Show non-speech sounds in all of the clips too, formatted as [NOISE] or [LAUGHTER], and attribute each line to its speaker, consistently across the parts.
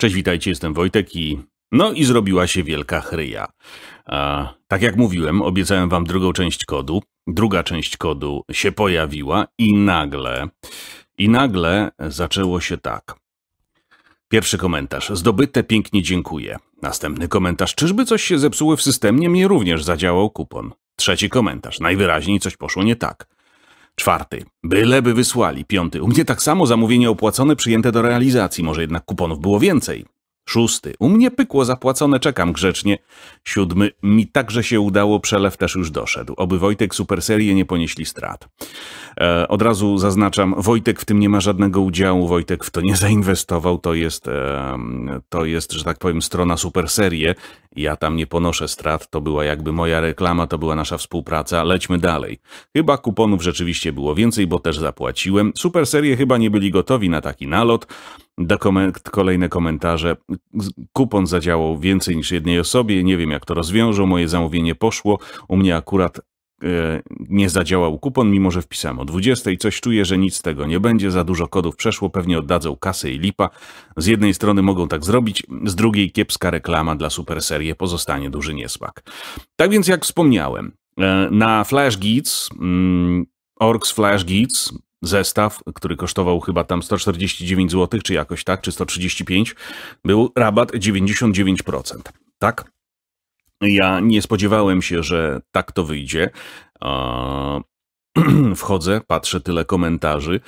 Speaker 1: Cześć, witajcie, jestem Wojtek i... No i zrobiła się wielka chryja. A, tak jak mówiłem, obiecałem wam drugą część kodu. Druga część kodu się pojawiła i nagle... I nagle zaczęło się tak. Pierwszy komentarz. Zdobyte pięknie dziękuję. Następny komentarz. Czyżby coś się zepsuło w systemie? Mnie również zadziałał kupon. Trzeci komentarz. Najwyraźniej coś poszło nie tak. Czwarty. byleby wysłali. Piąty. U mnie tak samo zamówienie opłacone, przyjęte do realizacji. Może jednak kuponów było więcej. Szósty. U mnie pykło zapłacone, czekam grzecznie. Siódmy. Mi także się udało, przelew też już doszedł. Oby Wojtek superserie nie ponieśli strat. E, od razu zaznaczam, Wojtek w tym nie ma żadnego udziału, Wojtek w to nie [LAUGHS] zainwestował, to jest, e, to jest że tak powiem, strona superserie. Ja tam nie ponoszę strat, to była jakby moja reklama, to była nasza współpraca, lećmy dalej. Chyba kuponów rzeczywiście było więcej, bo też zapłaciłem. Superserie chyba nie byli gotowi na taki nalot. Dokument, kolejne komentarze kupon zadziałał więcej niż jednej osobie, nie wiem jak to rozwiążą, moje zamówienie poszło, u mnie akurat e, nie zadziałał kupon, mimo że wpisałem o 20 i coś czuję, że nic z tego nie będzie, za dużo kodów przeszło, pewnie oddadzą kasę i lipa. Z jednej strony mogą tak zrobić, z drugiej kiepska reklama dla super serii pozostanie duży niesmak. Tak więc jak wspomniałem, e, na Flash Geeks, mm, Orks Flash Geeks, zestaw, który kosztował chyba tam 149 zł, czy jakoś tak, czy 135, był rabat 99%. Tak? Ja nie spodziewałem się, że tak to wyjdzie. [CLEARS THROAT] wchodzę, patrzę tyle komentarzy.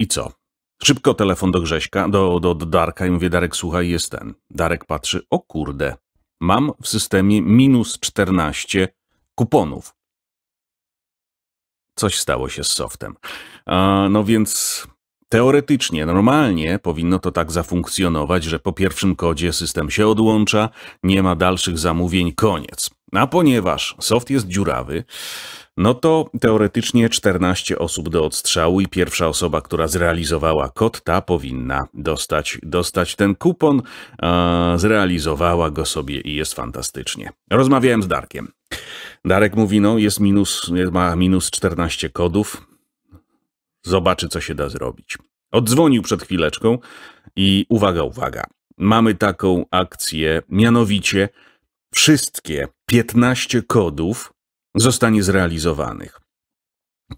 Speaker 1: I co? Szybko telefon do Grześka, do, do, do Darka i mówię, Darek, słuchaj, jest ten. Darek patrzy, o kurde, mam w systemie minus 14 kuponów. Coś stało się z softem. A, no więc Teoretycznie, normalnie powinno to tak zafunkcjonować, że po pierwszym kodzie system się odłącza, nie ma dalszych zamówień, koniec. A ponieważ soft jest dziurawy, no to teoretycznie 14 osób do odstrzału i pierwsza osoba, która zrealizowała kod, ta powinna dostać, dostać ten kupon. Eee, zrealizowała go sobie i jest fantastycznie. Rozmawiałem z Darkiem. Darek mówi, no jest minus, ma minus 14 kodów. Zobaczy, co się da zrobić. Odzwonił przed chwileczką i uwaga, uwaga. Mamy taką akcję, mianowicie wszystkie 15 kodów zostanie zrealizowanych.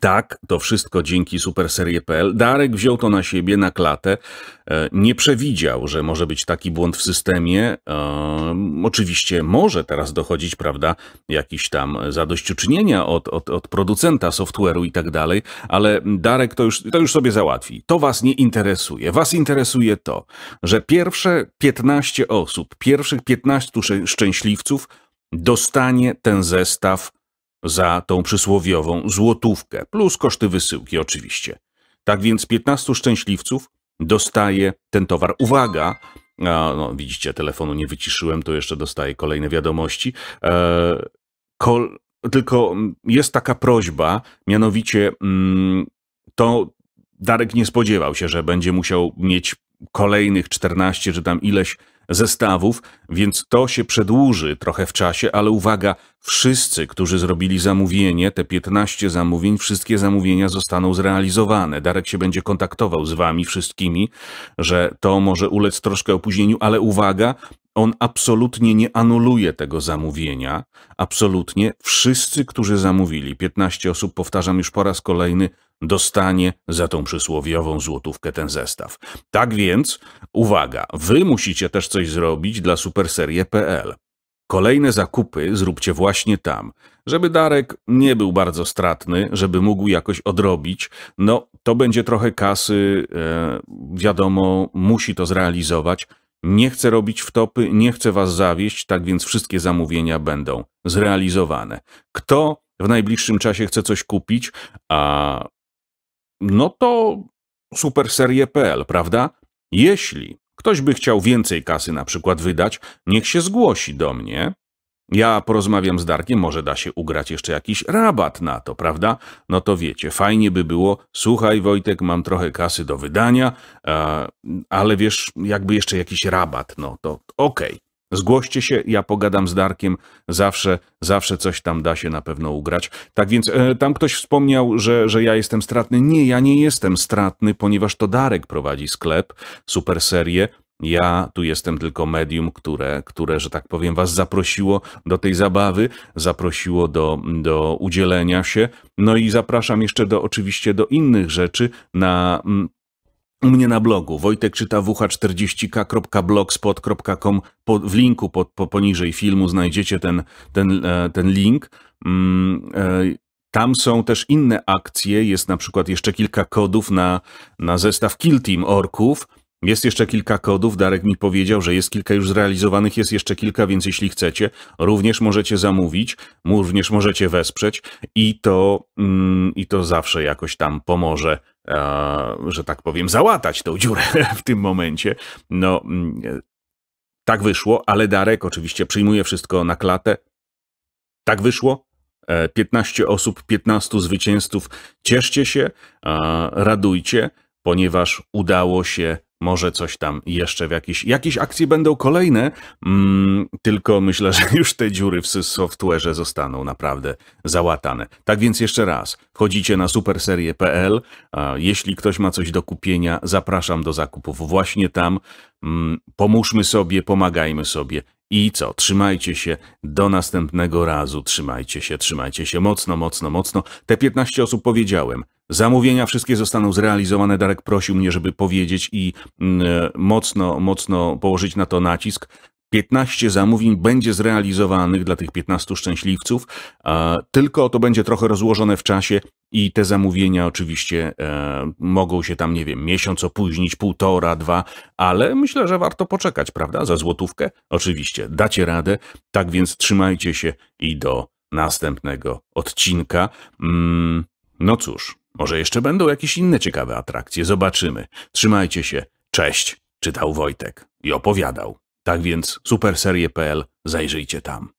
Speaker 1: Tak, to wszystko dzięki superserie.pl. Darek wziął to na siebie, na klatę. E, nie przewidział, że może być taki błąd w systemie. E, oczywiście może teraz dochodzić, prawda, jakiś tam zadośćuczynienia od, od, od producenta software'u i tak dalej, ale Darek to już, to już sobie załatwi. To was nie interesuje. Was interesuje to, że pierwsze 15 osób, pierwszych 15 szczęśliwców dostanie ten zestaw za tą przysłowiową złotówkę, plus koszty wysyłki oczywiście. Tak więc 15 szczęśliwców dostaje ten towar. Uwaga, no, widzicie, telefonu nie wyciszyłem, to jeszcze dostaję kolejne wiadomości. E, kol, tylko jest taka prośba, mianowicie mm, to Darek nie spodziewał się, że będzie musiał mieć kolejnych 14 czy tam ileś zestawów, więc to się przedłuży trochę w czasie, ale uwaga, wszyscy, którzy zrobili zamówienie, te 15 zamówień, wszystkie zamówienia zostaną zrealizowane. Darek się będzie kontaktował z wami wszystkimi, że to może ulec troszkę opóźnieniu, ale uwaga, on absolutnie nie anuluje tego zamówienia. Absolutnie wszyscy, którzy zamówili, 15 osób, powtarzam już po raz kolejny, dostanie za tą przysłowiową złotówkę ten zestaw. Tak więc Uwaga, wy musicie też coś zrobić dla superserie.pl. Kolejne zakupy zróbcie właśnie tam, żeby Darek nie był bardzo stratny, żeby mógł jakoś odrobić. No, to będzie trochę kasy, e, wiadomo, musi to zrealizować. Nie chcę robić wtopy, nie chcę was zawieść, tak więc wszystkie zamówienia będą zrealizowane. Kto w najbliższym czasie chce coś kupić, a no to superserie.pl, prawda? Jeśli ktoś by chciał więcej kasy na przykład wydać, niech się zgłosi do mnie. Ja porozmawiam z Darkiem, może da się ugrać jeszcze jakiś rabat na to, prawda? No to wiecie, fajnie by było, słuchaj Wojtek, mam trochę kasy do wydania, ale wiesz, jakby jeszcze jakiś rabat, no to okej. Okay. Zgłoście się, ja pogadam z Darkiem, zawsze, zawsze coś tam da się na pewno ugrać. Tak więc e, tam ktoś wspomniał, że, że ja jestem stratny. Nie, ja nie jestem stratny, ponieważ to Darek prowadzi sklep, super serię. Ja tu jestem tylko medium, które, które, że tak powiem, was zaprosiło do tej zabawy, zaprosiło do, do udzielenia się. No i zapraszam jeszcze do oczywiście do innych rzeczy na mm, u mnie na blogu Wojtek czyta wh40k.blogspot.com w linku pod, po, poniżej filmu znajdziecie ten, ten, e, ten link. Mm, e, tam są też inne akcje, jest na przykład jeszcze kilka kodów na, na zestaw Kill Team Orków. Jest jeszcze kilka kodów, Darek mi powiedział, że jest kilka już zrealizowanych, jest jeszcze kilka, więc jeśli chcecie, również możecie zamówić, również możecie wesprzeć i to, mm, i to zawsze jakoś tam pomoże że tak powiem, załatać tą dziurę [LAUGHS] w tym momencie. No, mm, tak wyszło, ale Darek oczywiście przyjmuje wszystko na klatę. Tak wyszło. 15 e, osób, 15 zwycięzców. Cieszcie się, radujcie, ponieważ udało się może coś tam jeszcze w jakiś, jakieś akcje będą kolejne, mm, tylko myślę, że już te dziury w software'ze zostaną naprawdę załatane. Tak więc jeszcze raz, wchodzicie na superserie.pl, jeśli ktoś ma coś do kupienia, zapraszam do zakupów właśnie tam, mm, pomóżmy sobie, pomagajmy sobie i co? Trzymajcie się. Do następnego razu. Trzymajcie się, trzymajcie się. Mocno, mocno, mocno. Te 15 osób powiedziałem. Zamówienia wszystkie zostaną zrealizowane. Darek prosił mnie, żeby powiedzieć i mm, e, mocno, mocno położyć na to nacisk. 15 zamówień będzie zrealizowanych dla tych 15 szczęśliwców, tylko to będzie trochę rozłożone w czasie i te zamówienia oczywiście e, mogą się tam, nie wiem, miesiąc opóźnić, półtora, dwa, ale myślę, że warto poczekać, prawda? Za złotówkę oczywiście dacie radę, tak więc trzymajcie się i do następnego odcinka. Mm, no cóż, może jeszcze będą jakieś inne ciekawe atrakcje, zobaczymy. Trzymajcie się, cześć, czytał Wojtek i opowiadał. Tak więc superserie.pl zajrzyjcie tam.